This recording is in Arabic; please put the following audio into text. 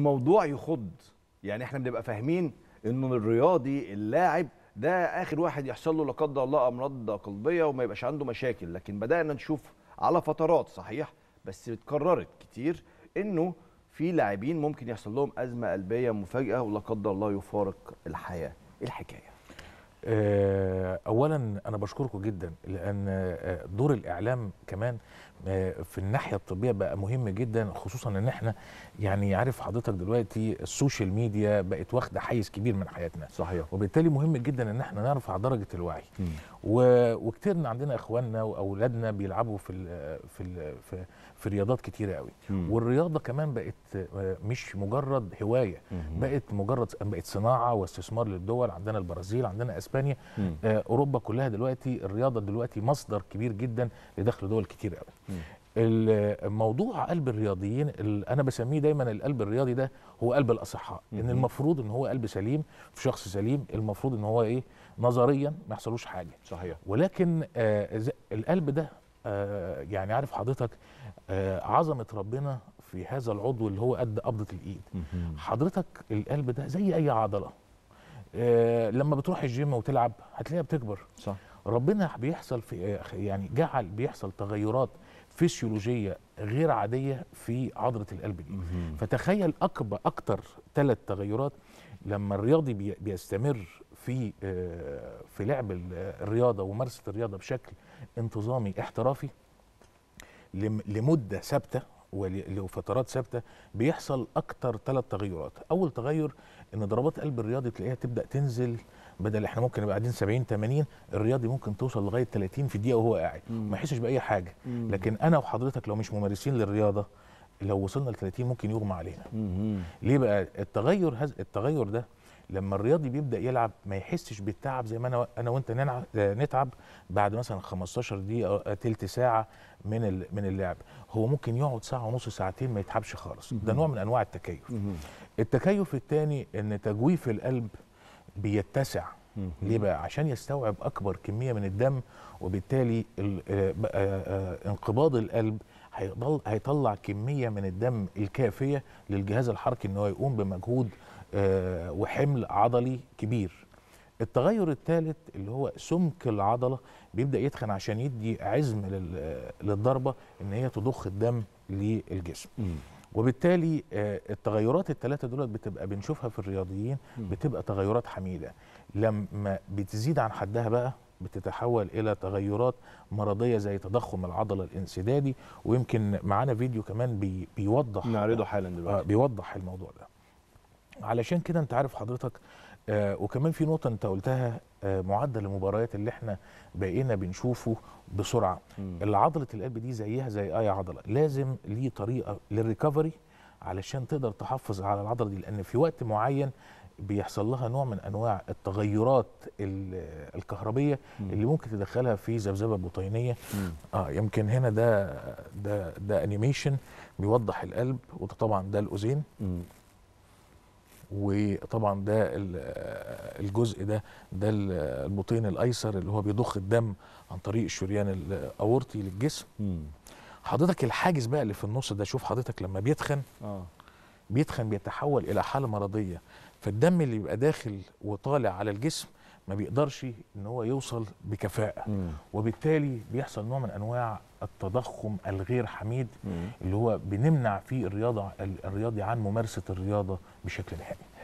الموضوع يخض يعني احنا بنبقى فاهمين انه الرياضي اللاعب ده اخر واحد يحصل له لا قدر الله امراض قلبيه وما يبقاش عنده مشاكل لكن بدانا نشوف على فترات صحيح بس اتكررت كتير انه في لاعبين ممكن يحصل لهم ازمه قلبيه مفاجاه ولا قدر الله يفارق الحياه إيه الحكايه آه، اولا انا بشكركم جدا لان آه، دور الاعلام كمان آه، في الناحيه الطبيه بقى مهم جدا خصوصا ان احنا يعني عارف حضرتك دلوقتي السوشيال ميديا بقت واخده حيز كبير من حياتنا صحيح وبالتالي مهم جدا ان احنا نرفع درجه الوعي و... وكتير عندنا اخواننا واولادنا بيلعبوا في ال... في ال... في, في رياضات كتيره قوي م. والرياضه كمان بقت مش مجرد هوايه م. بقت مجرد بقت صناعه واستثمار للدول عندنا البرازيل عندنا اسبانيا اسبانيا آه، اوروبا كلها دلوقتي الرياضه دلوقتي مصدر كبير جدا لدخل دول كتير قوي الموضوع قلب الرياضيين انا بسميه دايما القلب الرياضي ده هو قلب الاصحاء ان المفروض ان هو قلب سليم في شخص سليم المفروض ان هو ايه نظريا ما يحصلوش حاجه صحيح ولكن آه القلب ده آه يعني عارف حضرتك آه عظمه ربنا في هذا العضو اللي هو قد قبضه الايد حضرتك القلب ده زي اي عضله آه، لما بتروح الجيم وتلعب هتلاقيها بتكبر صح ربنا بيحصل في آه، يعني جعل بيحصل تغيرات فسيولوجيه غير عاديه في عضله القلب دي فتخيل اكبر اكتر ثلاث تغيرات لما الرياضي بيستمر في آه، في لعب الرياضه وممارسه الرياضه بشكل انتظامي احترافي لمده ثابته ولفترات ثابته بيحصل اكتر ثلاث تغيرات اول تغير ان ضربات قلب الرياضي تلاقيها تبدا تنزل بدل احنا ممكن نبقى قاعدين 70 80 الرياضي ممكن توصل لغايه 30 في دقيقه وهو قاعد ما يحسش باي حاجه مم. لكن انا وحضرتك لو مش ممارسين للرياضه لو وصلنا ل 30 ممكن يغمى علينا مم. ليه بقى التغير هز... التغير ده لما الرياضي بيبدا يلعب ما يحسش بالتعب زي ما انا انا وانت نتعب بعد مثلا 15 دقيقه تلت ساعه من من اللعب هو ممكن يقعد ساعه ونص ساعتين ما يتعبش خالص ده نوع من انواع التكيف التكيف الثاني ان تجويف القلب بيتسع ليه بقى؟ عشان يستوعب اكبر كميه من الدم وبالتالي آه، آه، آه، انقباض القلب هيطلع كميه من الدم الكافيه للجهاز الحركي ان هو يقوم بمجهود آه، وحمل عضلي كبير التغير الثالث اللي هو سمك العضله بيبدا يتخن عشان يدي عزم للضربه ان هي تضخ الدم للجسم وبالتالي آه، التغيرات الثلاثه دولت بتبقى بنشوفها في الرياضيين بتبقى تغيرات حميده لما بتزيد عن حدها بقى بتتحول الى تغيرات مرضيه زي تضخم العضله الانسدادي ويمكن معانا فيديو كمان بيوضح نعرضه حالا دلوقتي آه، بيوضح الموضوع ده علشان كده انت عارف حضرتك آه وكمان في نقطه انت قلتها آه معدل المباريات اللي احنا بقينا بنشوفه بسرعه اللي عضله القلب دي زيها زي اي عضله لازم ليه طريقه للريكفري علشان تقدر تحافظ على العضله دي لان في وقت معين بيحصل لها نوع من انواع التغيرات الكهربيه م. اللي ممكن تدخلها في ذبذبه بطينيه اه يمكن هنا ده ده ده انيميشن بيوضح القلب وده طبعا ده الاذين وطبعا ده الجزء ده ده البطين الايسر اللي هو بيضخ الدم عن طريق الشريان الاورطي للجسم حضرتك الحاجز بقى اللي في النص ده شوف حضرتك لما بيتخن آه. بيتخن بيتحول الى حاله مرضيه فالدم اللي بيبقى داخل وطالع على الجسم ما بيقدرش ان هو يوصل بكفاءه مم. وبالتالي بيحصل نوع من انواع التضخم الغير حميد مم. اللي هو بنمنع فيه الرياضه الرياضي عن ممارسه الرياضه بشكل نهائي